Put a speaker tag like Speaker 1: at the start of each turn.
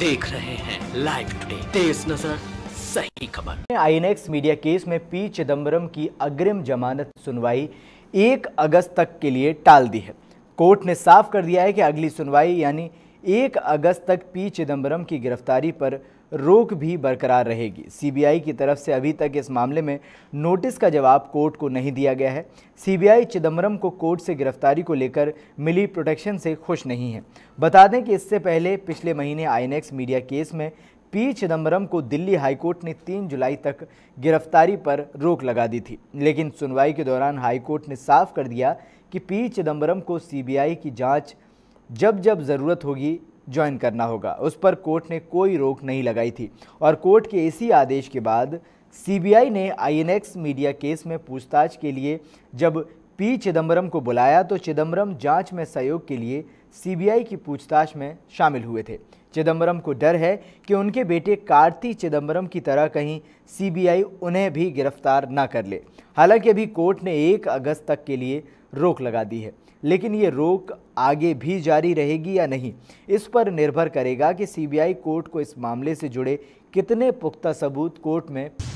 Speaker 1: देख रहे हैं लाइव टुडे तेज नजर सही खबर
Speaker 2: आईएनएक्स मीडिया केस में पी चिदम्बरम की अग्रिम जमानत सुनवाई एक अगस्त तक के लिए टाल दी है कोर्ट ने साफ कर दिया है कि अगली सुनवाई यानी एक अगस्त तक पी चिदम्बरम की गिरफ्तारी पर रोक भी बरकरार रहेगी सीबीआई की तरफ से अभी तक इस मामले में नोटिस का जवाब कोर्ट को नहीं दिया गया है सीबीआई चिदम्बरम को कोर्ट से गिरफ्तारी को लेकर मिली प्रोटेक्शन से खुश नहीं है बता दें कि इससे पहले पिछले महीने आईएनएक्स मीडिया केस में पी चिदम्बरम को दिल्ली हाईकोर्ट ने 3 जुलाई तक गिरफ्तारी पर रोक लगा दी थी लेकिन सुनवाई के दौरान हाईकोर्ट ने साफ कर दिया कि पी चिदम्बरम को सीबीआई की जांच जब जब ज़रूरत होगी ज्वाइन करना होगा उस पर कोर्ट ने कोई रोक नहीं लगाई थी और कोर्ट के इसी आदेश के बाद सीबीआई ने आईएनएक्स मीडिया केस में पूछताछ के लिए जब पी चिदम्बरम को बुलाया तो चिदम्बरम जांच में सहयोग के लिए सीबीआई की पूछताछ में शामिल हुए थे चिदम्बरम को डर है कि उनके बेटे कार्ति चिदम्बरम की तरह कहीं सीबीआई उन्हें भी गिरफ्तार ना कर ले हालांकि अभी कोर्ट ने एक अगस्त तक के लिए रोक लगा दी है लेकिन ये रोक आगे भी जारी रहेगी या नहीं इस पर निर्भर करेगा कि सीबीआई कोर्ट को इस मामले से जुड़े कितने पुख्ता सबूत कोर्ट में